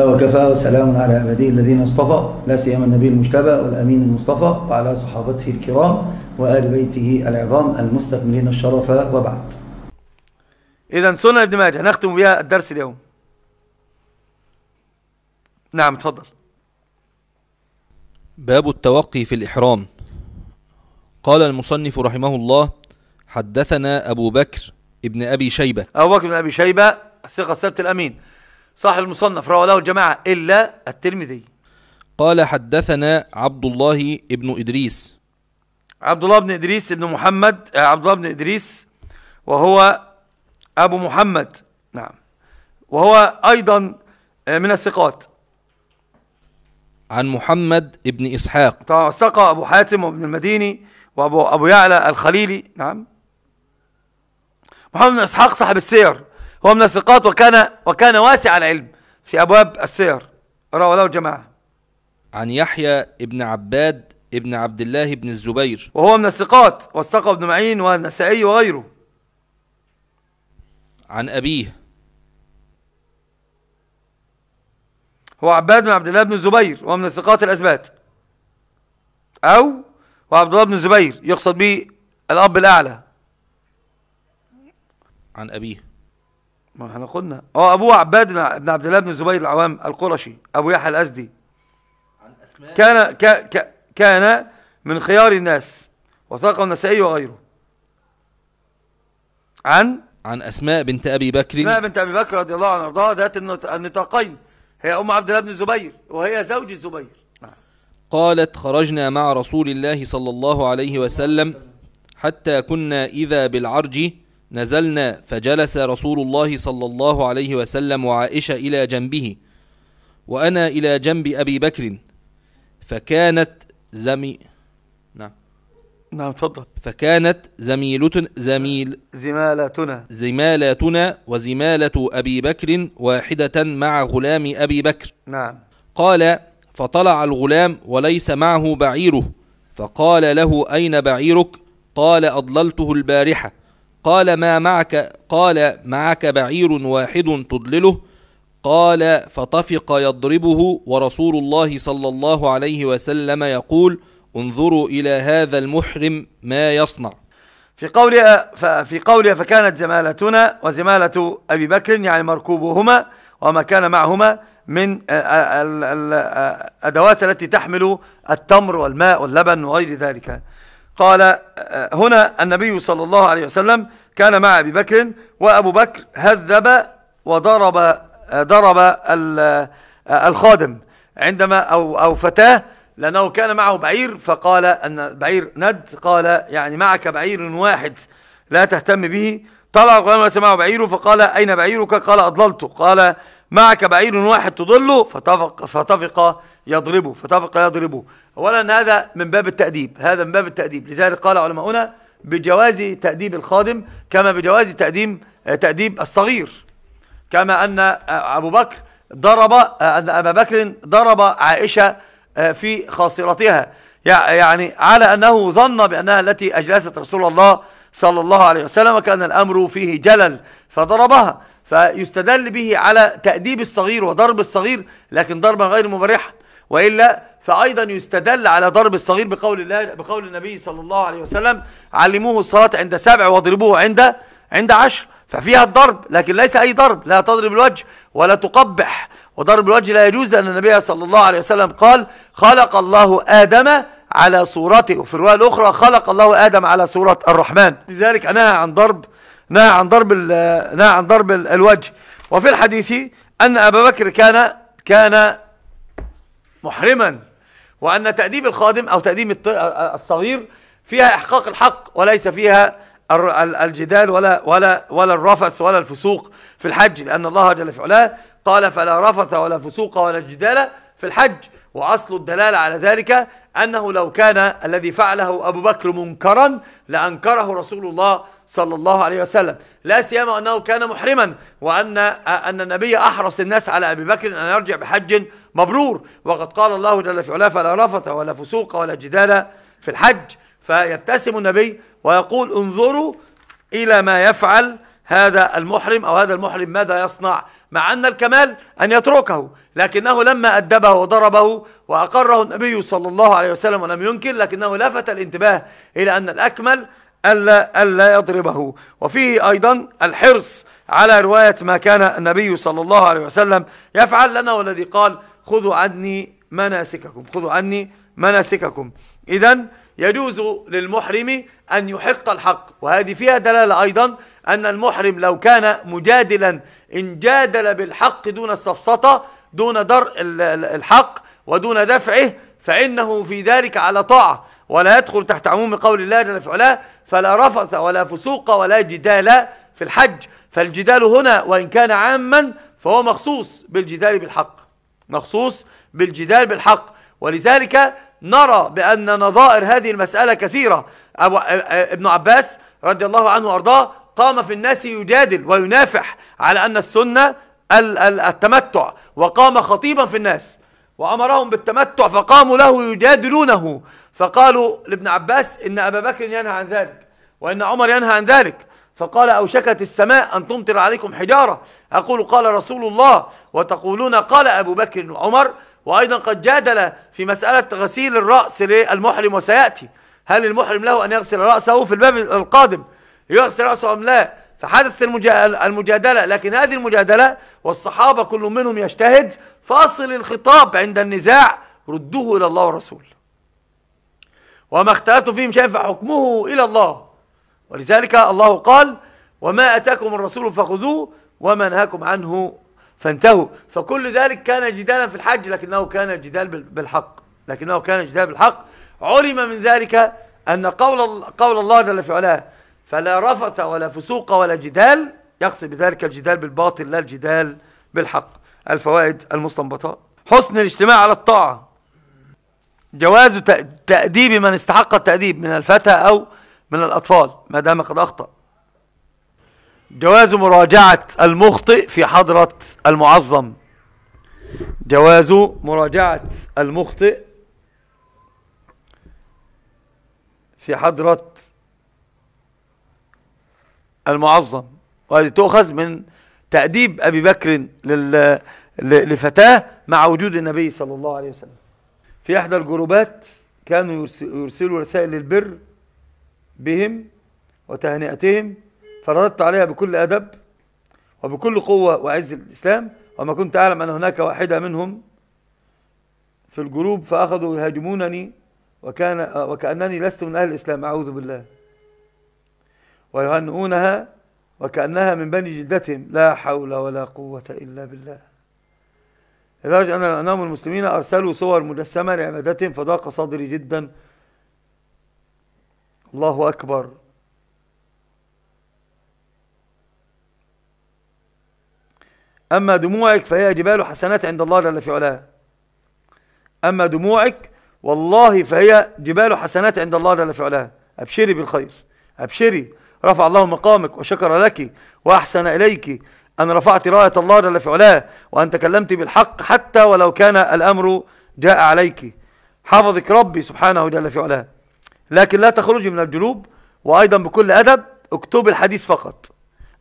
الله وكفى وسلام على عباده الذين اصطفى لا سيما النبي المجتبى والأمين المصطفى وعلى صحابته الكرام وآل بيته العظام المستكملين الشرف وبعد إذا سنة ابن ماجه نختم بها الدرس اليوم نعم اتفضل باب التوقي في الإحرام قال المصنف رحمه الله حدثنا أبو بكر ابن أبي شيبة أبو بكر ابن أبي شيبة الثقة السبت الأمين صاحب المصنف روى له الجماعة إلا الترمذي قال حدثنا عبد الله ابن إدريس عبد الله بن إدريس ابن محمد آه، عبد الله بن إدريس وهو أبو محمد نعم وهو أيضا آه، من الثقات عن محمد ابن إسحاق ثقة أبو حاتم وابن المديني وأبو أبو يعلى الخليلي نعم محمد بن إسحاق صاحب السير هو من الثقات وكان وكان واسع العلم في أبواب السير رواه له جماعة عن يحيى ابن عباد ابن عبد الله بن الزبير وهو من الثقات والثقة ابن معين والنسائي وغيره عن أبيه هو عباد بن عبد الله بن الزبير وهو من الثقات الأثبات أو وعبد الله بن الزبير يقصد به الأب الأعلى عن أبيه ما احنا قلنا اه ابوه عباد بن عبد الله بن الزبير العوام القرشي ابو يحيى الازدي كان كا كا كان من خيار الناس وثاقه النسائي وغيره عن عن اسماء بنت ابي بكر اسماء بنت ابي بكر رضي الله عنها وارضاها ذات النطاقين هي ام عبد الله بن الزبير وهي زوج الزبير نعم. قالت خرجنا مع رسول الله صلى الله عليه وسلم حتى كنا إذا بالعرج نزلنا فجلس رسول الله صلى الله عليه وسلم وعائشة إلى جنبه وأنا إلى جنب أبي بكر فكانت زمي نعم نعم تفضل فكانت زميلة زميل زمالتنا زمالتنا وزمالة أبي بكر واحدة مع غلام أبي بكر نعم قال فطلع الغلام وليس معه بعيره فقال له أين بعيرك قال أضللته البارحة قال ما معك قال معك بعير واحد تضلله قال فطفق يضربه ورسول الله صلى الله عليه وسلم يقول انظروا إلى هذا المحرم ما يصنع في قولها في قولها فكانت زمالتنا وزمالة أبي بكر يعني مركوبهما وما كان معهما من الأدوات التي تحمل التمر والماء واللبن وغير ذلك قال آه، هنا النبي صلى الله عليه وسلم كان مع أبي بكر وأبو بكر هذب وضرب آه، ضرب آه، الخادم عندما أو, أو فتاه لأنه كان معه بعير فقال أن بعير ند قال يعني معك بعير واحد لا تهتم به طلع الغلام ليس معه بعيره فقال أين بعيرك قال أضللته قال معك بعير واحد تضله فطفق, فطفق يضربه فتفق يضربه أولا هذا من باب التأديب هذا من باب التأديب لذلك قال علماؤنا بجواز تأديب الخادم كما بجواز تأديب, تأديب الصغير كما أن أبو بكر ضرب أن أبا بكر ضرب عائشة آه، في خاصرتها يعني على أنه ظن بأنها التي أجلست رسول الله صلى الله عليه وسلم وكان الأمر فيه جلل فضربها فيستدل به على تأديب الصغير وضرب الصغير لكن ضربا غير مبرح وإلا فأيضا يستدل على ضرب الصغير بقول, الله بقول النبي صلى الله عليه وسلم علموه الصلاة عند سبع واضربوه عند عند عشر ففيها الضرب لكن ليس أي ضرب لا تضرب الوجه ولا تقبح وضرب الوجه لا يجوز لأن النبي صلى الله عليه وسلم قال خلق الله آدم على صورته وفي الرواية الأخرى خلق الله آدم على صورة الرحمن لذلك نهى عن ضرب نهى عن ضرب نهى عن ضرب الوجه وفي الحديث أن أبا بكر كان كان محرما وأن تأديب الخادم أو تأديب الصغير فيها إحقاق الحق وليس فيها الجدال ولا ولا ولا الرفث ولا الفسوق في الحج لأن الله جل في علاه قال فلا رفث ولا فسوق ولا جدال في الحج وأصل الدلالة على ذلك أنه لو كان الذي فعله أبو بكر منكرا لأنكره رسول الله صلى الله عليه وسلم لا سيما أنه كان محرما وأن أن النبي أحرص الناس على أبي بكر أن يرجع بحج مبرور وقد قال الله جل في علاه فلا رفث ولا فسوق ولا جدال في الحج فيبتسم النبي ويقول انظروا إلى ما يفعل هذا المحرم أو هذا المحرم ماذا يصنع مع أن الكمال أن يتركه لكنه لما أدبه وضربه وأقره النبي صلى الله عليه وسلم ولم ينكر لكنه لفت الانتباه إلى أن الأكمل ألا, ألا يضربه وفيه أيضا الحرص على رواية ما كان النبي صلى الله عليه وسلم يفعل لنا والذي قال خذوا عني مناسككم خذوا عني مناسككم إذا يجوز للمحرم أن يحق الحق وهذه فيها دلالة أيضا أن المحرم لو كان مجادلا إن جادل بالحق دون السفسطة دون درء الحق ودون دفعه فإنه في ذلك على طاعة ولا يدخل تحت عموم قول الله جل في علاه فلا رفث ولا فسوق ولا جدال في الحج فالجدال هنا وإن كان عاما فهو مخصوص بالجدال بالحق مخصوص بالجدال بالحق ولذلك نرى بأن نظائر هذه المسألة كثيرة أبو ابن عباس رضي الله عنه وأرضاه قام في الناس يجادل وينافح على أن السنة التمتع وقام خطيبا في الناس وأمرهم بالتمتع فقاموا له يجادلونه فقالوا لابن عباس إن أبا بكر ينهى عن ذلك وإن عمر ينهى عن ذلك فقال أوشكت السماء أن تمطر عليكم حجارة أقول قال رسول الله وتقولون قال أبو بكر وعمر وأيضا قد جادل في مسألة غسيل الرأس للمحرم وسيأتي هل المحرم له أن يغسل رأسه في الباب القادم يغسل رأسه أم لا فحدثت المجادلة لكن هذه المجادلة والصحابة كل منهم يجتهد فاصل الخطاب عند النزاع ردوه إلى الله والرسول وما اختلفتم فيه مشان فحكمه إلى الله ولذلك الله قال وما أتاكم الرسول فخذوه وما نهاكم عنه فانتهوا فكل ذلك كان جدالا في الحج لكنه كان جدال بالحق لكنه كان جدال بالحق علم من ذلك أن قول, قول الله جل في علاه فلا رفث ولا فسوق ولا جدال يقصد بذلك الجدال بالباطل لا الجدال بالحق الفوائد المستنبطة حسن الاجتماع على الطاعة جواز تأديب من استحق التأديب من الفتى أو من الأطفال ما دام قد أخطأ جواز مراجعة المخطئ في حضرة المعظم جواز مراجعة المخطئ في حضرة المعظم وهذه تؤخذ من تأديب أبي بكر لل... لفتاة مع وجود النبي صلى الله عليه وسلم في إحدى الجروبات كانوا يرسلوا رسائل للبر بهم وتهنئتهم فرددت عليها بكل أدب وبكل قوة وعز الإسلام وما كنت أعلم أن هناك واحدة منهم في الجروب فأخذوا يهاجمونني وكان وكأنني لست من أهل الإسلام أعوذ بالله ويهنئونها وكأنها من بني جدتهم لا حول ولا قوة إلا بالله لدرجة أن أنهم المسلمين أرسلوا صور مجسمة لعبادتهم فضاق صدري جدا الله أكبر أما دموعك فهي جبال حسنات عند الله جل في علاه أما دموعك والله فهي جبال حسنات عند الله جل في علاه أبشري بالخير أبشري رفع الله مقامك وشكر لك وأحسن إليك أن رفعت راية الله جل في علاه وأن تكلمت بالحق حتى ولو كان الأمر جاء عليك حفظك ربي سبحانه جل في علاه لكن لا تخرجي من الجنوب وأيضا بكل أدب اكتب الحديث فقط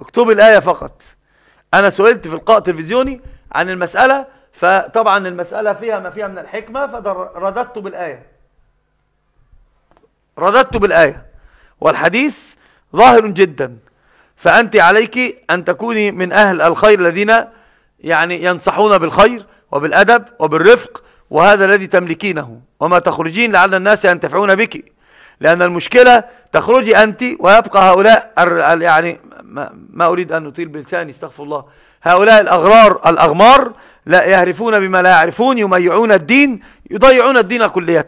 اكتب الآية فقط أنا سئلت في القاء تلفزيوني عن المسألة فطبعا المسألة فيها ما فيها من الحكمة فرددت بالآية رددت بالآية والحديث ظاهر جدا فأنت عليك أن تكوني من أهل الخير الذين يعني ينصحون بالخير وبالأدب وبالرفق وهذا الذي تملكينه وما تخرجين لعل الناس ينتفعون بك لأن المشكلة تخرجي أنت ويبقى هؤلاء يعني ما أريد أن نطيل بلساني استغفر الله هؤلاء الأغرار الأغمار لا يهرفون بما لا يعرفون يميعون الدين يضيعون الدين كلية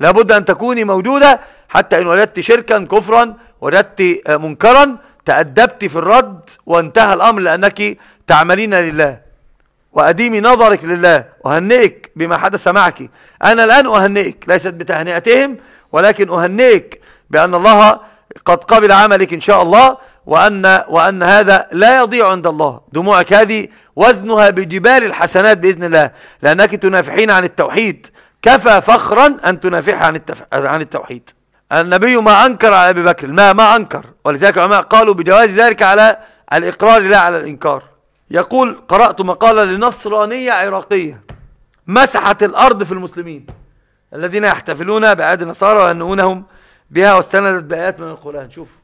لابد أن تكوني موجودة حتى إن ولدت شركا كفرا ولدت آه، منكرا تأدبت في الرد وانتهى الأمر لأنك تعملين لله وأديمي نظرك لله أهنئك بما حدث معك أنا الآن أهنئك ليست بتهنئتهم ولكن أهنئك بأن الله قد قبل عملك إن شاء الله وأن, وأن هذا لا يضيع عند الله دموعك هذه وزنها بجبال الحسنات بإذن الله لأنك تنافحين عن التوحيد كفى فخرا أن تنافح عن التوحيد النبي ما أنكر على أبي بكر ما ما أنكر ولذلك العلماء قالوا بجواز ذلك على الإقرار لا على الإنكار يقول قرأت مقالة لنصرانية عراقية مسحت الأرض في المسلمين الذين يحتفلون بعاد النصارى وينؤونهم بها واستندت بآيات من القرآن شوف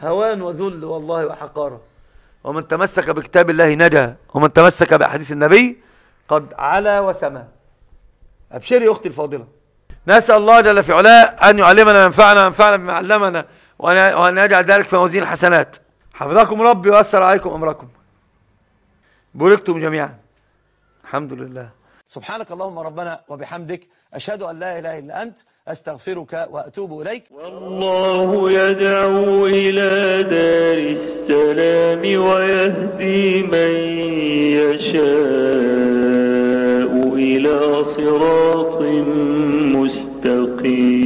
هوان وذل والله وحقارة ومن تمسك بكتاب الله نجا ومن تمسك بأحاديث النبي قد علا وسما أبشري أختي الفاضلة نسأل الله جل في علاه أن يعلمنا وينفعنا وينفعنا بما علمنا وأن يجعل ذلك في موازين الحسنات حفظكم ربي ويسر عليكم أمركم بوركتم جميعا الحمد لله سبحانك اللهم ربنا وبحمدك أشهد أن لا إله إلا أنت أستغفرك وأتوب إليك والله يدعو إلى دار السلام ويهدي من يشاء إلى صراط مستقيم